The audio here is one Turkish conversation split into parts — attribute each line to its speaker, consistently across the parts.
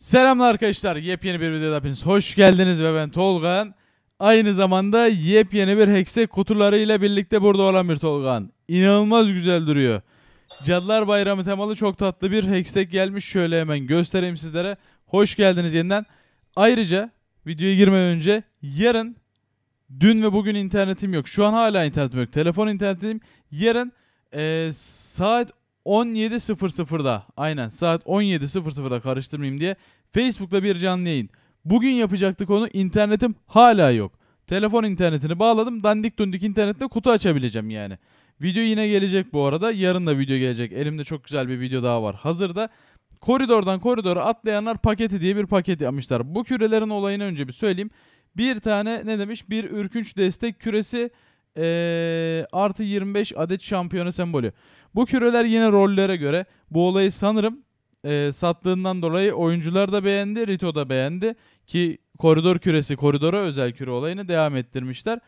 Speaker 1: Selamlar arkadaşlar. Yepyeni bir videoda hepiniz hoş geldiniz ve ben Tolgan. Aynı zamanda yepyeni bir hekse kutularıyla birlikte burada olan bir Tolgan. İnanılmaz güzel duruyor. Cadılar Bayramı temalı çok tatlı bir hextek gelmiş. Şöyle hemen göstereyim sizlere. Hoş geldiniz yeniden. Ayrıca videoya girmeden önce yarın dün ve bugün internetim yok. Şu an hala internetim yok. Telefon internetim yarın e, saat 17.00'da aynen saat 17.00'da karıştırmayayım diye Facebook'ta bir canlı yayın. Bugün yapacaktık onu internetim hala yok. Telefon internetini bağladım dandik dundik internette kutu açabileceğim yani. Video yine gelecek bu arada. Yarın da video gelecek. Elimde çok güzel bir video daha var. Hazırda koridordan koridora atlayanlar paketi diye bir paket yapmışlar. Bu kürelerin olayını önce bir söyleyeyim. Bir tane ne demiş? Bir ürkünç destek küresi ee, artı 25 adet şampiyonu sembolü. Bu küreler yine rollere göre. Bu olayı sanırım e, sattığından dolayı oyuncular da beğendi, Rito da beğendi. Ki koridor küresi, koridora özel küre olayını devam ettirmişler.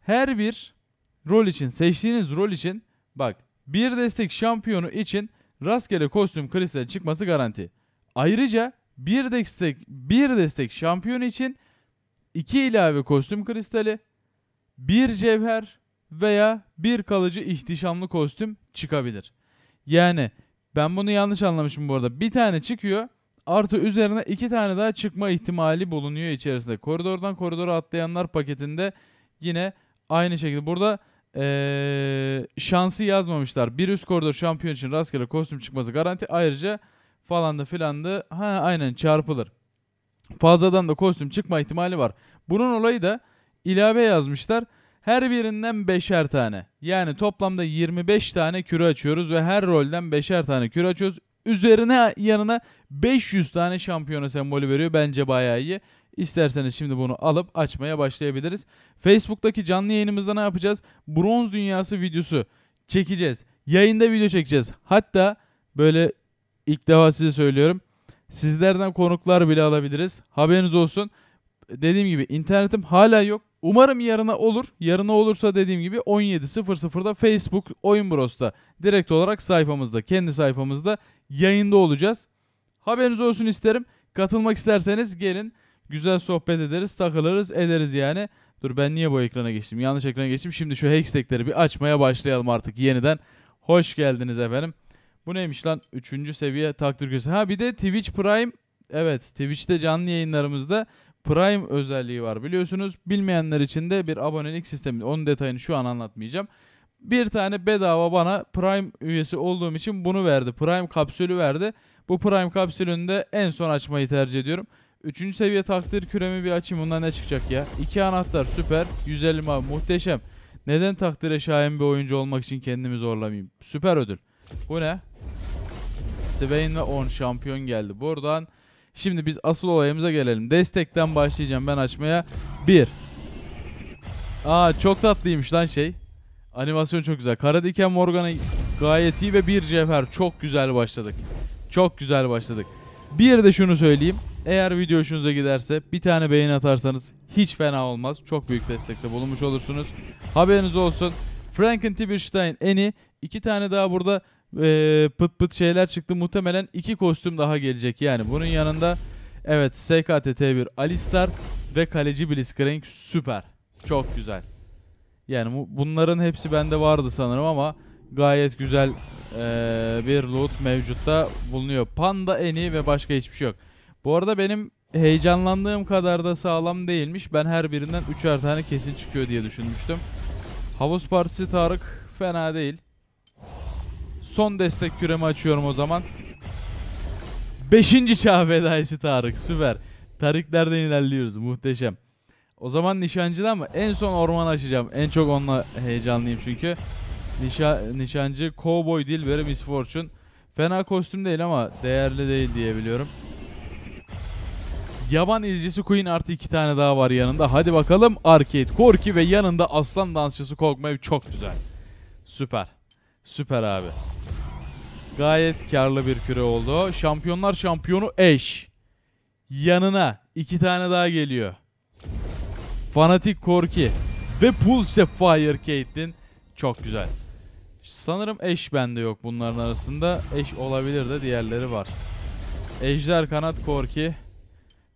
Speaker 1: Her bir rol için, seçtiğiniz rol için bak bir destek şampiyonu için rastgele kostüm kristal çıkması garanti. Ayrıca bir destek bir destek şampiyon için iki ilave kostüm kristali, bir cevher veya bir kalıcı ihtişamlı kostüm çıkabilir. Yani ben bunu yanlış anlamışım bu arada. Bir tane çıkıyor artı üzerine iki tane daha çıkma ihtimali bulunuyor içerisinde. Koridordan koridora atlayanlar paketinde yine aynı şekilde. Burada ee, şansı yazmamışlar. Bir üst koridor şampiyon için rastgele kostüm çıkması garanti. Ayrıca falan da filan da ha aynen çarpılır. Fazladan da kostüm çıkma ihtimali var. Bunun olayı da ilave yazmışlar. Her birinden beşer tane. Yani toplamda 25 tane küre açıyoruz ve her rolden beşer tane küre açıyoruz. Üzerine yanına 500 tane şampiyona sembolü veriyor. Bence bayağı iyi. İsterseniz şimdi bunu alıp açmaya başlayabiliriz. Facebook'taki canlı yayınımızda ne yapacağız? Bronz Dünyası videosu çekeceğiz. Yayında video çekeceğiz. Hatta böyle ilk defa size söylüyorum. Sizlerden konuklar bile alabiliriz. Haberiniz olsun. Dediğim gibi internetim hala yok. Umarım yarına olur. Yarına olursa dediğim gibi 17.00'da Facebook Oyun Bros'ta direkt olarak sayfamızda, kendi sayfamızda yayında olacağız. Haberiniz olsun isterim. Katılmak isterseniz gelin. Güzel sohbet ederiz, takılırız, ederiz yani. Dur ben niye bu ekrana geçtim? Yanlış ekrana geçtim. Şimdi şu hashtagleri bir açmaya başlayalım artık yeniden. Hoş geldiniz efendim. Bu neymiş lan? Üçüncü seviye takdir gösterisi. Ha bir de Twitch Prime. Evet Twitch'te canlı yayınlarımızda Prime özelliği var biliyorsunuz. Bilmeyenler için de bir abonelik sistemi. Onun detayını şu an anlatmayacağım. Bir tane bedava bana Prime üyesi olduğum için bunu verdi. Prime kapsülü verdi. Bu Prime kapsülünde en son açmayı tercih ediyorum. Üçüncü seviye takdir küremi bir açayım. Bundan ne çıkacak ya? İki anahtar süper. 150 mavi muhteşem. Neden takdire şayan bir oyuncu olmak için kendimi zorlamayayım? Süper ödül. Bu ne? Sveyn ve 10 şampiyon geldi. Buradan Şimdi biz asıl olayımıza gelelim. Destekten başlayacağım ben açmaya. Bir. Aa çok tatlıymış lan şey. Animasyon çok güzel. Karadiken diken gayet iyi ve bir cevher. Çok güzel başladık. Çok güzel başladık. Bir de şunu söyleyeyim. Eğer video hoşunuza giderse bir tane beğeni atarsanız hiç fena olmaz. Çok büyük destekte bulunmuş olursunuz. Haberiniz olsun. Franken Tiberstein Eni iki tane daha burada e, pıt pıt şeyler çıktı. Muhtemelen iki kostüm daha gelecek. Yani bunun yanında evet sktt 1 Alistar ve kaleci Blitzcrank süper. Çok güzel. Yani bu, bunların hepsi bende vardı sanırım ama gayet güzel e, bir loot mevcutta bulunuyor. Panda eni ve başka hiçbir şey yok. Bu arada benim heyecanlandığım kadar da sağlam değilmiş. Ben her birinden üçer tane kesin çıkıyor diye düşünmüştüm. Havuz Partisi Tarık fena değil son destek küremi açıyorum o zaman. Beşinci çağ fedaisi Tarık. Süper. Tarıklardan ilerliyoruz. Muhteşem. O zaman nişancıdan mı? En son ormanı açacağım. En çok onunla heyecanlıyım çünkü. Nişa nişancı Cowboy Dilber'i Miss Fortune. Fena kostüm değil ama değerli değil diyebiliyorum. biliyorum. Yaban izcisi Queen artı iki tane daha var yanında. Hadi bakalım Arcade Korki ve yanında aslan dansçısı Kogmev çok güzel. Süper. Süper abi. Gayet karlı bir küre oldu. Şampiyonlar şampiyonu eş. Yanına iki tane daha geliyor. Fanatik Korki ve Pulse Fire Caitlyn. Çok güzel. Sanırım eş bende yok bunların arasında. Eş olabilir de diğerleri var. Ejder Kanat Korki.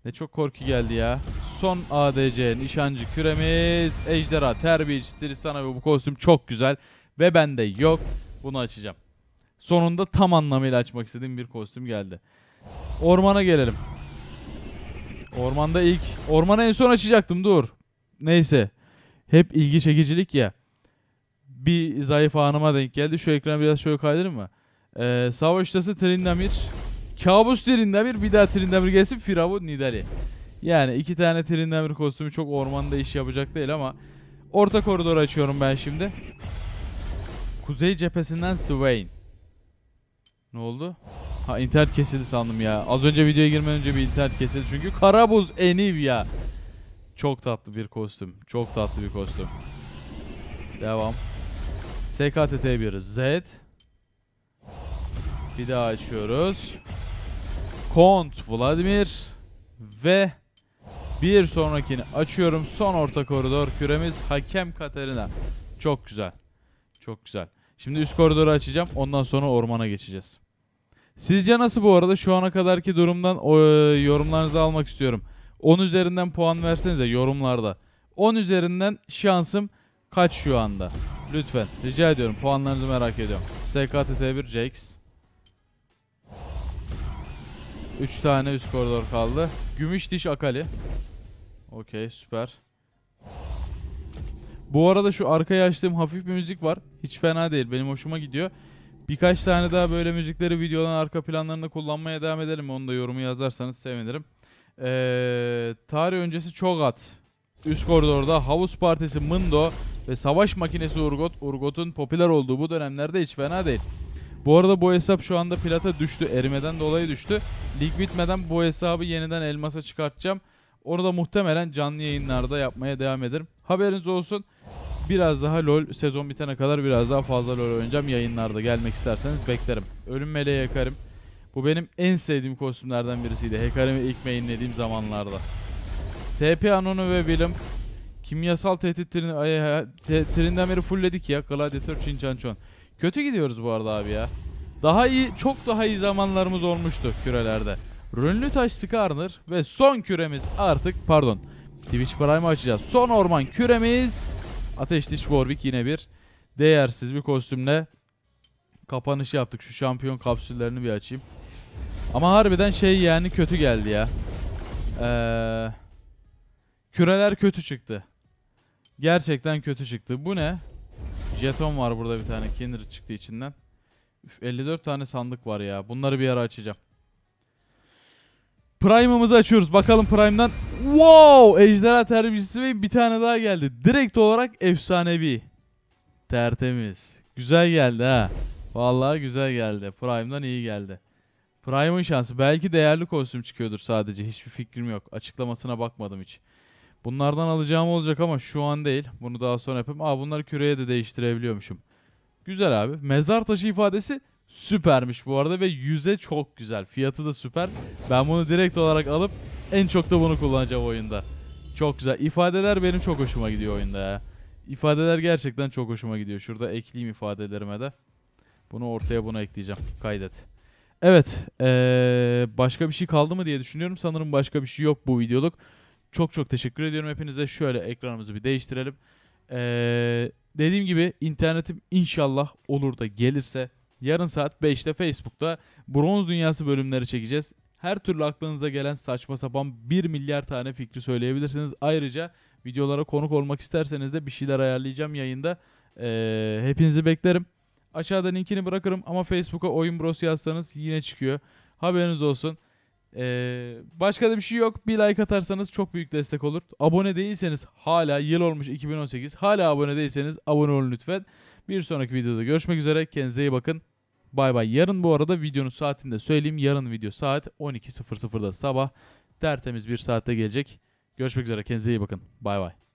Speaker 1: Ne çok korki geldi ya. Son ADC nişancı küremiz. Ejderha, Terbiç, Tristan abi bu kostüm çok güzel. Ve bende yok. Bunu açacağım. Sonunda tam anlamıyla açmak istediğim bir kostüm geldi. Ormana gelelim. Ormanda ilk... Ormana en son açacaktım dur. Neyse. Hep ilgi çekicilik ya. Bir zayıf anıma denk geldi. Şu ekranı biraz şöyle kaydırayım mı? Ee, savaştası Trindamir. Kabus Trindamir. Bir daha Trindamir gelsin. Firavun Nidali. Yani iki tane Trindamir kostümü çok ormanda iş yapacak değil ama... Orta koridoru açıyorum ben şimdi. Kuzey cephesinden Swain. Ne oldu? Ha internet kesildi sandım ya. Az önce videoya girmeden önce bir internet kesildi. Çünkü Karabuz Enivya. Çok tatlı bir kostüm. Çok tatlı bir kostüm. Devam. SKTT1 Z. Bir daha açıyoruz. Kont Vladimir. Ve bir sonrakini açıyorum. Son orta koridor küremiz Hakem Katerina. Çok güzel. Çok güzel. Şimdi üst koridoru açacağım. Ondan sonra ormana geçeceğiz. Sizce nasıl bu arada? Şu ana kadarki durumdan o, e, yorumlarınızı almak istiyorum. 10 üzerinden puan versenize yorumlarda. 10 üzerinden şansım kaç şu anda? Lütfen rica ediyorum puanlarınızı merak ediyorum. SKTT1 Jakes. 3 tane üst koridor kaldı. Gümüş diş Akali. Okey süper. Bu arada şu arkaya açtığım hafif bir müzik var. Hiç fena değil. Benim hoşuma gidiyor. Birkaç tane daha böyle müzikleri videoların arka planlarında kullanmaya devam edelim. Onu da yorumu yazarsanız sevinirim. Ee, tarih öncesi Çogat. Üst koridorda Havuz Partisi mundo ve Savaş Makinesi Urgot. Urgot'un popüler olduğu bu dönemlerde hiç fena değil. Bu arada bu hesap şu anda plata düştü. Erimeden dolayı düştü. Lig bitmeden bu hesabı yeniden elmasa çıkartacağım. Onu da muhtemelen canlı yayınlarda yapmaya devam ederim. Haberiniz olsun biraz daha LoL sezon bitene kadar biraz daha fazla LoL oynayacağım. Yayınlarda gelmek isterseniz beklerim. Ölüm meleği yakarım. Bu benim en sevdiğim kostümlerden birisiydi. Hecarim'i ilk mainlediğim zamanlarda. TP Anon'u ve Willem kimyasal tehdit trini, ay, ay, te, trinden beri fullledik ya. Gladiator Çinçançon. Kötü gidiyoruz bu arada abi ya. Daha iyi, çok daha iyi zamanlarımız olmuştu kürelerde. Rünlü taş Skarner ve son küremiz artık pardon. Twitch Prime'ı açacağız. Son orman küremiz Ateş Diş Warwick yine bir değersiz bir kostümle kapanış yaptık. Şu şampiyon kapsüllerini bir açayım. Ama harbiden şey yani kötü geldi ya. Ee, küreler kötü çıktı. Gerçekten kötü çıktı. Bu ne? Jeton var burada bir tane. Kinder çıktı içinden. Üf, 54 tane sandık var ya. Bunları bir ara açacağım. Prime'ımızı açıyoruz. Bakalım Prime'dan. Wow! Ejderha terbiyesi ve bir tane daha geldi. Direkt olarak efsanevi. Tertemiz. Güzel geldi ha. Vallahi güzel geldi. Prime'dan iyi geldi. Prime'ın şansı. Belki değerli kostüm çıkıyordur sadece. Hiçbir fikrim yok. Açıklamasına bakmadım hiç. Bunlardan alacağım olacak ama şu an değil. Bunu daha sonra yapayım. Aa bunları küreye de değiştirebiliyormuşum. Güzel abi. Mezar taşı ifadesi Süpermiş bu arada ve yüze çok güzel. Fiyatı da süper. Ben bunu direkt olarak alıp en çok da bunu kullanacağım oyunda. Çok güzel. İfadeler benim çok hoşuma gidiyor oyunda ya. İfadeler gerçekten çok hoşuma gidiyor. Şurada ekleyeyim ifadelerime de. Bunu ortaya bunu ekleyeceğim. Kaydet. Evet. Ee, başka bir şey kaldı mı diye düşünüyorum. Sanırım başka bir şey yok bu videoluk. Çok çok teşekkür ediyorum hepinize. Şöyle ekranımızı bir değiştirelim. Ee, dediğim gibi internetim inşallah olur da gelirse Yarın saat 5'te Facebook'ta Bronz Dünyası bölümleri çekeceğiz. Her türlü aklınıza gelen saçma sapan 1 milyar tane fikri söyleyebilirsiniz. Ayrıca videolara konuk olmak isterseniz de bir şeyler ayarlayacağım yayında. Ee, hepinizi beklerim. Aşağıda linkini bırakırım ama Facebook'a oyun brosu yazsanız yine çıkıyor. Haberiniz olsun. Ee, başka da bir şey yok. Bir like atarsanız çok büyük destek olur. Abone değilseniz hala yıl olmuş 2018. Hala abone değilseniz abone olun lütfen. Bir sonraki videoda görüşmek üzere. Kendinize iyi bakın. Bay bay. Yarın bu arada videonun saatini de söyleyeyim. Yarın video saat 12.00'da sabah. Tertemiz bir saatte gelecek. Görüşmek üzere. Kendinize iyi bakın. Bay bay.